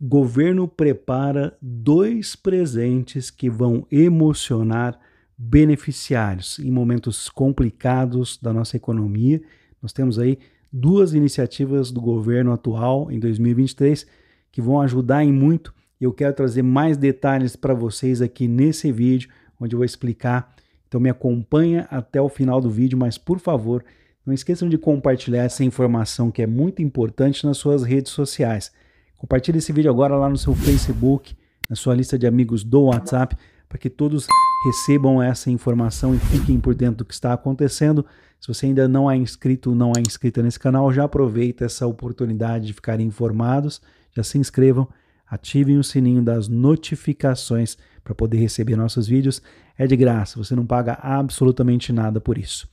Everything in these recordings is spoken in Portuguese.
governo prepara dois presentes que vão emocionar beneficiários em momentos complicados da nossa economia. Nós temos aí duas iniciativas do governo atual em 2023 que vão ajudar em muito. Eu quero trazer mais detalhes para vocês aqui nesse vídeo, onde eu vou explicar. Então me acompanha até o final do vídeo, mas por favor, não esqueçam de compartilhar essa informação que é muito importante nas suas redes sociais. Compartilhe esse vídeo agora lá no seu Facebook, na sua lista de amigos do WhatsApp, para que todos recebam essa informação e fiquem por dentro do que está acontecendo. Se você ainda não é inscrito, não é inscrita nesse canal, já aproveita essa oportunidade de ficarem informados, já se inscrevam, ativem o sininho das notificações para poder receber nossos vídeos. É de graça, você não paga absolutamente nada por isso.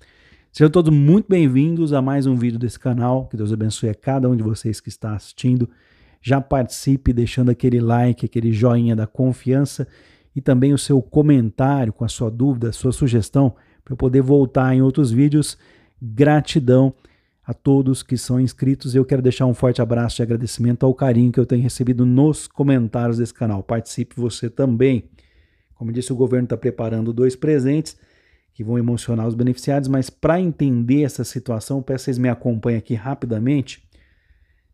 Sejam todos muito bem-vindos a mais um vídeo desse canal. Que Deus abençoe a cada um de vocês que está assistindo já participe deixando aquele like, aquele joinha da confiança e também o seu comentário com a sua dúvida, a sua sugestão, para eu poder voltar em outros vídeos. Gratidão a todos que são inscritos. Eu quero deixar um forte abraço de agradecimento ao carinho que eu tenho recebido nos comentários desse canal. Participe você também. Como disse, o governo está preparando dois presentes que vão emocionar os beneficiários, mas para entender essa situação, peço que vocês me acompanhem aqui rapidamente.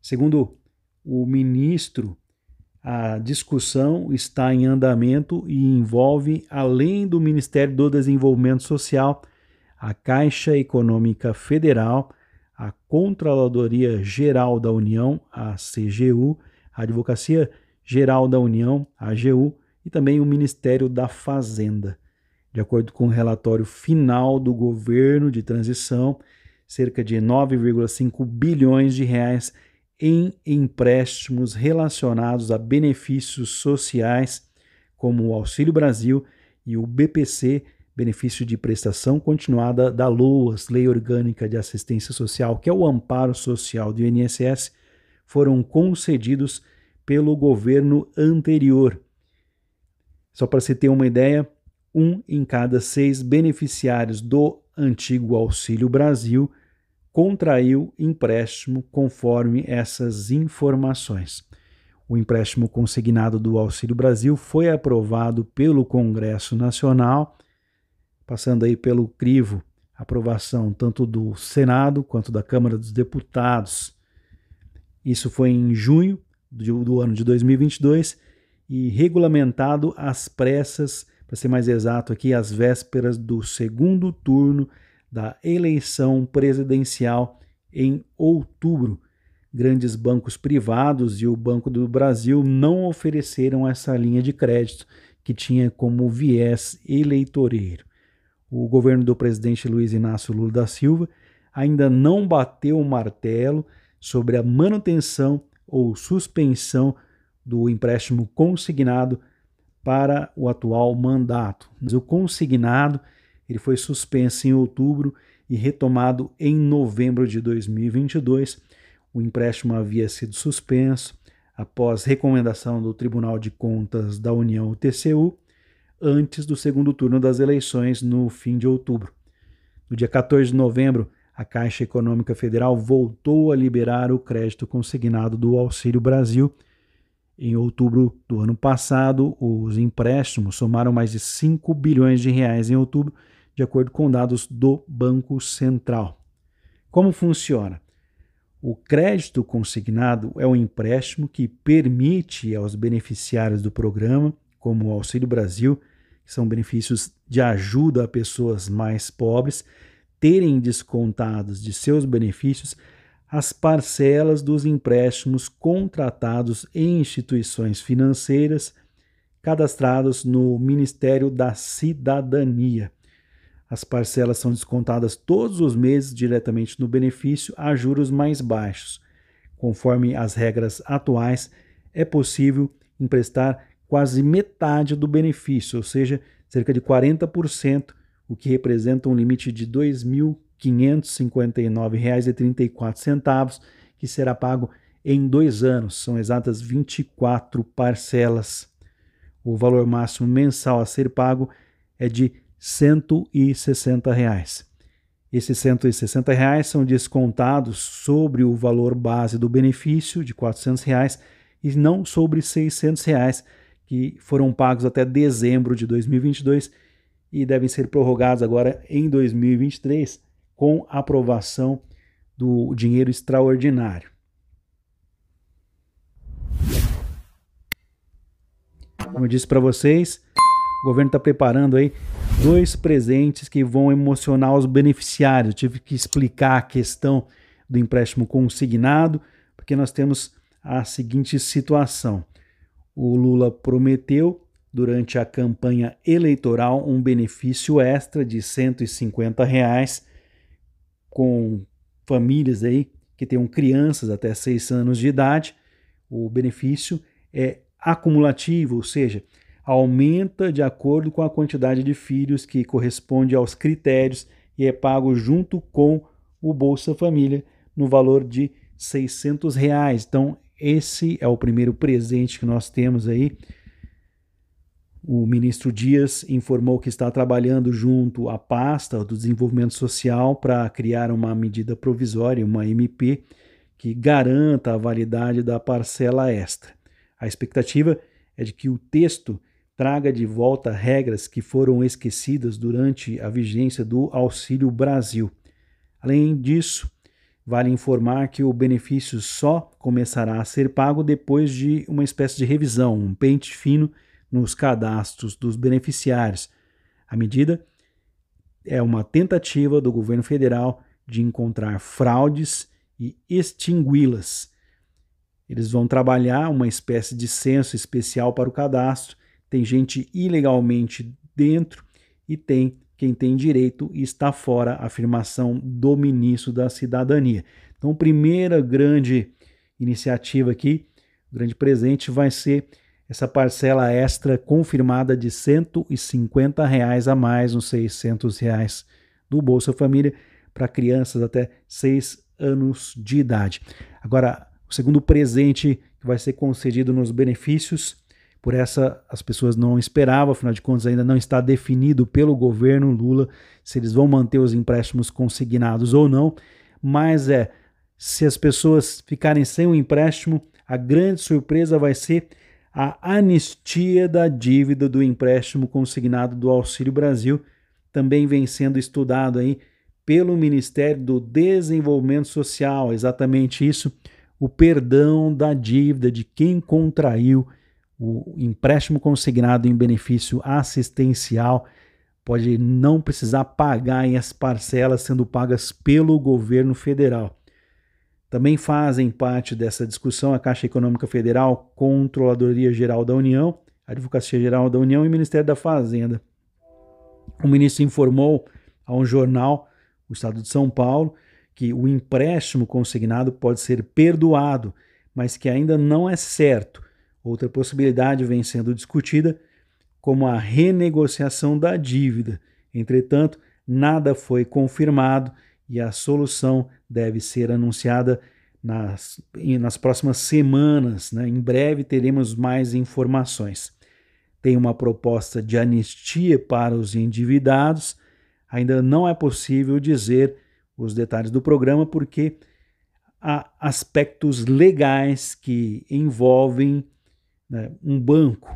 Segundo o ministro, a discussão está em andamento e envolve, além do Ministério do Desenvolvimento Social, a Caixa Econômica Federal, a Controladoria Geral da União, a CGU, a Advocacia Geral da União, a AGU, e também o Ministério da Fazenda. De acordo com o relatório final do governo de transição, cerca de 9,5 bilhões de reais em empréstimos relacionados a benefícios sociais, como o Auxílio Brasil e o BPC, benefício de prestação continuada da LOAS, Lei Orgânica de Assistência Social, que é o amparo social do INSS, foram concedidos pelo governo anterior. Só para se ter uma ideia, um em cada seis beneficiários do antigo Auxílio Brasil contraiu empréstimo conforme essas informações. O empréstimo consignado do Auxílio Brasil foi aprovado pelo Congresso Nacional, passando aí pelo crivo aprovação tanto do Senado quanto da Câmara dos Deputados. Isso foi em junho do, do ano de 2022 e regulamentado às pressas, para ser mais exato aqui, às vésperas do segundo turno da eleição presidencial em outubro. Grandes bancos privados e o Banco do Brasil não ofereceram essa linha de crédito que tinha como viés eleitoreiro. O governo do presidente Luiz Inácio Lula da Silva ainda não bateu o martelo sobre a manutenção ou suspensão do empréstimo consignado para o atual mandato. Mas o consignado ele foi suspenso em outubro e retomado em novembro de 2022. O empréstimo havia sido suspenso após recomendação do Tribunal de Contas da União, TCU, antes do segundo turno das eleições no fim de outubro. No dia 14 de novembro, a Caixa Econômica Federal voltou a liberar o crédito consignado do Auxílio Brasil. Em outubro do ano passado, os empréstimos somaram mais de 5 bilhões de reais em outubro de acordo com dados do Banco Central. Como funciona? O crédito consignado é um empréstimo que permite aos beneficiários do programa, como o Auxílio Brasil, que são benefícios de ajuda a pessoas mais pobres, terem descontados de seus benefícios as parcelas dos empréstimos contratados em instituições financeiras cadastradas no Ministério da Cidadania. As parcelas são descontadas todos os meses diretamente no benefício a juros mais baixos. Conforme as regras atuais, é possível emprestar quase metade do benefício, ou seja, cerca de 40%, o que representa um limite de R$ 2.559,34, que será pago em dois anos. São exatas 24 parcelas. O valor máximo mensal a ser pago é de 160 reais. Esses 160 reais são descontados sobre o valor base do benefício de 400 reais e não sobre 600 reais que foram pagos até dezembro de 2022 e devem ser prorrogados agora em 2023 com aprovação do dinheiro extraordinário. Como eu disse para vocês, o governo está preparando aí Dois presentes que vão emocionar os beneficiários. Eu tive que explicar a questão do empréstimo consignado, porque nós temos a seguinte situação. O Lula prometeu, durante a campanha eleitoral, um benefício extra de 150 reais com famílias aí que tenham crianças até 6 anos de idade. O benefício é acumulativo, ou seja, aumenta de acordo com a quantidade de filhos que corresponde aos critérios e é pago junto com o Bolsa Família no valor de 600 reais. Então esse é o primeiro presente que nós temos aí. O ministro Dias informou que está trabalhando junto à pasta do desenvolvimento social para criar uma medida provisória, uma MP, que garanta a validade da parcela extra. A expectativa é de que o texto traga de volta regras que foram esquecidas durante a vigência do Auxílio Brasil. Além disso, vale informar que o benefício só começará a ser pago depois de uma espécie de revisão, um pente fino nos cadastros dos beneficiários. A medida é uma tentativa do governo federal de encontrar fraudes e extingui-las. Eles vão trabalhar uma espécie de censo especial para o cadastro tem gente ilegalmente dentro e tem quem tem direito e está fora, afirmação do ministro da Cidadania. Então, primeira grande iniciativa aqui, grande presente, vai ser essa parcela extra confirmada de 150 reais a mais nos 600 reais do Bolsa Família para crianças até 6 anos de idade. Agora, o segundo presente que vai ser concedido nos benefícios por essa, as pessoas não esperavam, afinal de contas, ainda não está definido pelo governo Lula se eles vão manter os empréstimos consignados ou não. Mas é, se as pessoas ficarem sem o empréstimo, a grande surpresa vai ser a anistia da dívida do empréstimo consignado do Auxílio Brasil, também vem sendo estudado aí pelo Ministério do Desenvolvimento Social, exatamente isso, o perdão da dívida de quem contraiu o empréstimo consignado em benefício assistencial pode não precisar pagar em as parcelas sendo pagas pelo governo federal. Também fazem parte dessa discussão a Caixa Econômica Federal, Controladoria Geral da União, Advocacia Geral da União e Ministério da Fazenda. O ministro informou a um jornal, o Estado de São Paulo, que o empréstimo consignado pode ser perdoado, mas que ainda não é certo Outra possibilidade vem sendo discutida como a renegociação da dívida. Entretanto, nada foi confirmado e a solução deve ser anunciada nas, nas próximas semanas. Né? Em breve teremos mais informações. Tem uma proposta de anistia para os endividados. Ainda não é possível dizer os detalhes do programa porque há aspectos legais que envolvem né, um banco.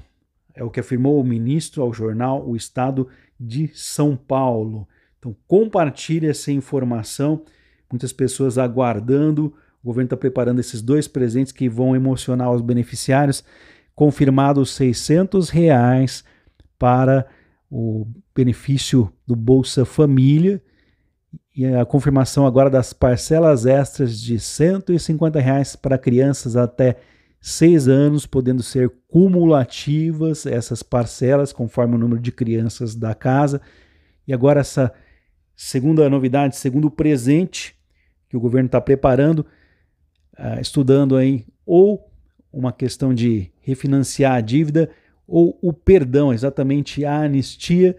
É o que afirmou o ministro ao jornal O Estado de São Paulo. Então, compartilhe essa informação. Muitas pessoas aguardando. O governo está preparando esses dois presentes que vão emocionar os beneficiários. Confirmados 600 reais para o benefício do Bolsa Família e a confirmação agora das parcelas extras de R$ 150 reais para crianças até seis anos, podendo ser cumulativas essas parcelas, conforme o número de crianças da casa. E agora, essa segunda novidade, segundo presente que o governo está preparando, uh, estudando aí ou uma questão de refinanciar a dívida ou o perdão, exatamente a anistia,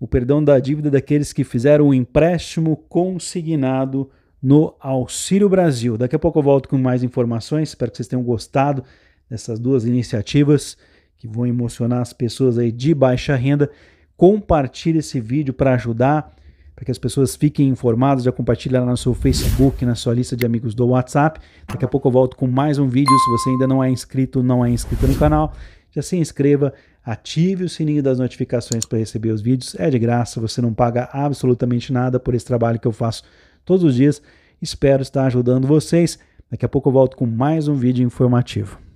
o perdão da dívida daqueles que fizeram um empréstimo consignado no Auxílio Brasil. Daqui a pouco eu volto com mais informações. Espero que vocês tenham gostado dessas duas iniciativas que vão emocionar as pessoas aí de baixa renda. Compartilhe esse vídeo para ajudar, para que as pessoas fiquem informadas. Já compartilha lá no seu Facebook, na sua lista de amigos do WhatsApp. Daqui a pouco eu volto com mais um vídeo. Se você ainda não é inscrito, não é inscrito no canal, já se inscreva, ative o sininho das notificações para receber os vídeos. É de graça, você não paga absolutamente nada por esse trabalho que eu faço todos os dias. Espero estar ajudando vocês. Daqui a pouco eu volto com mais um vídeo informativo.